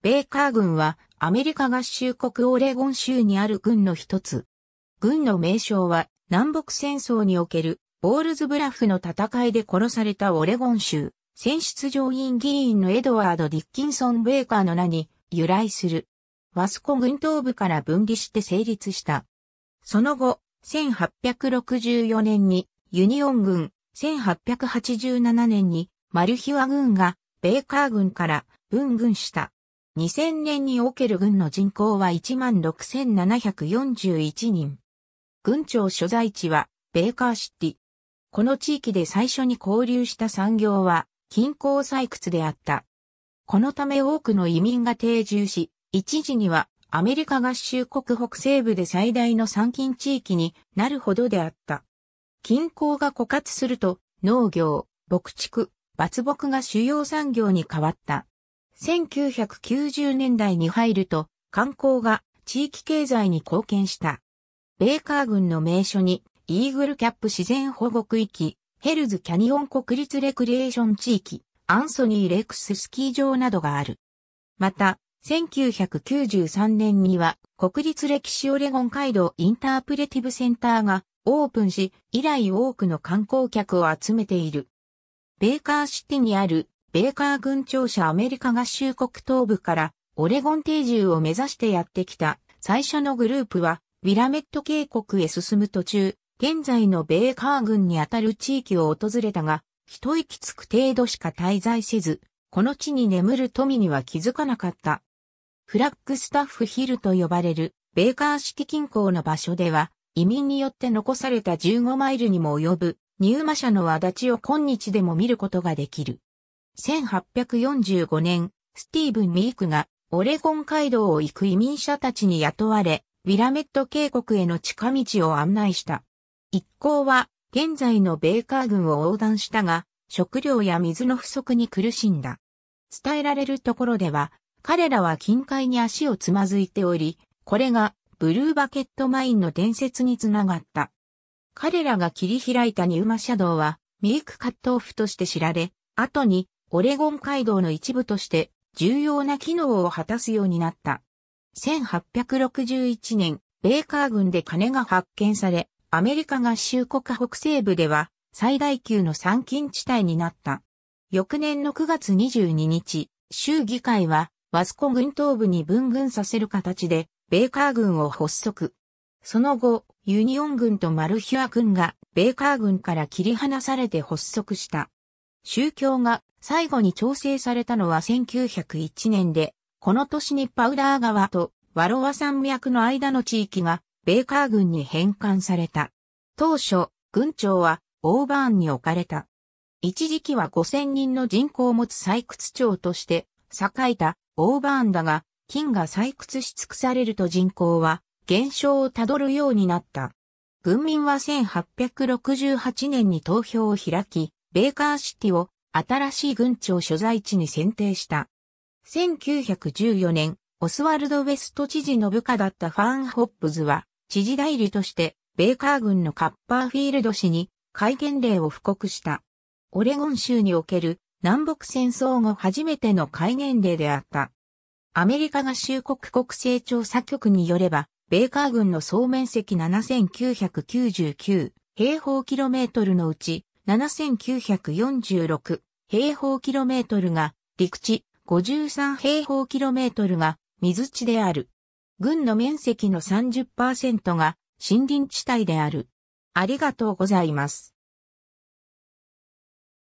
ベーカー軍はアメリカ合衆国オレゴン州にある軍の一つ。軍の名称は南北戦争におけるボールズブラフの戦いで殺されたオレゴン州選出上院議員のエドワード・ディッキンソン・ベーカーの名に由来する。ワスコ軍東部から分離して成立した。その後、1864年にユニオン軍、1887年にマルヒワ軍がベーカー軍から分軍した。2000年における軍の人口は16,741人。軍庁所在地はベーカーシティ。この地域で最初に交流した産業は金鉱採掘であった。このため多くの移民が定住し、一時にはアメリカ合衆国北西部で最大の産金地域になるほどであった。金鉱が枯渇すると農業、牧畜、伐木が主要産業に変わった。1990年代に入ると観光が地域経済に貢献した。ベーカー郡の名所にイーグルキャップ自然保護区域、ヘルズキャニオン国立レクリエーション地域、アンソニーレクススキー場などがある。また、1993年には国立歴史オレゴン街道インタープレティブセンターがオープンし、以来多くの観光客を集めている。ベーカーシティにあるベーカー軍庁舎アメリカ合衆国東部からオレゴン定住を目指してやってきた最初のグループは、ウィラメット渓谷へ進む途中、現在のベーカー軍にあたる地域を訪れたが、一息つく程度しか滞在せず、この地に眠る富には気づかなかった。フラッグスタッフヒルと呼ばれるベーカー式近郊の場所では、移民によって残された15マイルにも及ぶ、ニューマ社の足立を今日でも見ることができる。1845年、スティーブン・ミークがオレゴン街道を行く移民者たちに雇われ、ウィラメット渓谷への近道を案内した。一行は現在のベーカー軍を横断したが、食料や水の不足に苦しんだ。伝えられるところでは、彼らは近海に足をつまずいており、これがブルーバケットマインの伝説につながった。彼らが切り開いたニューマシャドウは、ミークカットオフとして知られ、後にオレゴン街道の一部として重要な機能を果たすようになった。1861年、ベーカー軍で金が発見され、アメリカ合衆国北西部では最大級の参勤地帯になった。翌年の9月22日、州議会はワスコ軍東部に分軍させる形で、ベーカー軍を発足。その後、ユニオン軍とマルヒュア軍が、ベーカー軍から切り離されて発足した。宗教が最後に調整されたのは1901年で、この年にパウダー川とワロワ山脈の間の地域がベーカー軍に返還された。当初、軍庁はオーバーンに置かれた。一時期は5000人の人口を持つ採掘庁として栄えたオーバーンだが、金が採掘し尽くされると人口は減少をたどるようになった。軍民は1868年に投票を開き、ベーカーシティを新しい軍庁所在地に選定した。1914年、オスワルド・ウェスト知事の部下だったファーン・ホップズは、知事代理として、ベーカー軍のカッパーフィールド市に戒厳令を布告した。オレゴン州における南北戦争後初めての戒厳令であった。アメリカ合衆国国勢調査局によれば、ベーカー軍の総面積7999平方キロメートルのうち7946平方キロメートルが陸地53平方キロメートルが水地である。軍の面積の30%が森林地帯である。ありがとうございます。